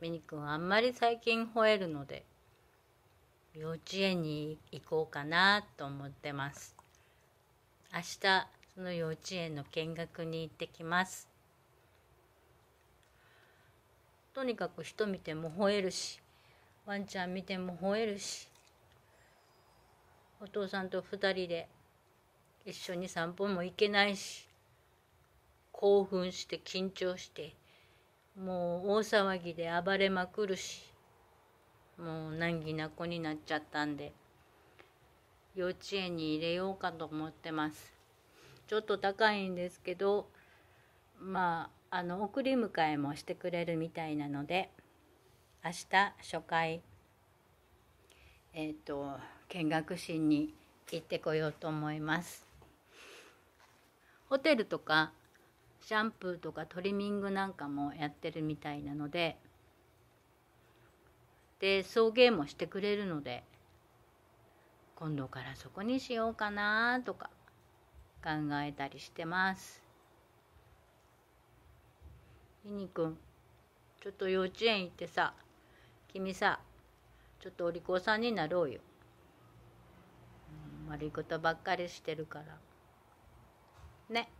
メニ君あんまり最近吠えるので幼稚園に行こうかなと思ってます明日その幼稚園の見学に行ってきますとにかく人見ても吠えるしワンちゃん見ても吠えるしお父さんと2人で一緒に散歩も行けないし興奮して緊張してもう大騒ぎで暴れまくるしもう難儀な子になっちゃったんで幼稚園に入れようかと思ってますちょっと高いんですけどまああの送り迎えもしてくれるみたいなので明日初回えっ、ー、と見学しに行ってこようと思いますホテルとかシャンプーとかトリミングなんかもやってるみたいなのでで送迎もしてくれるので今度からそこにしようかなとか考えたりしてますいにくんちょっと幼稚園行ってさ君さちょっとお利口さんになろうよ、うん、悪いことばっかりしてるからねっ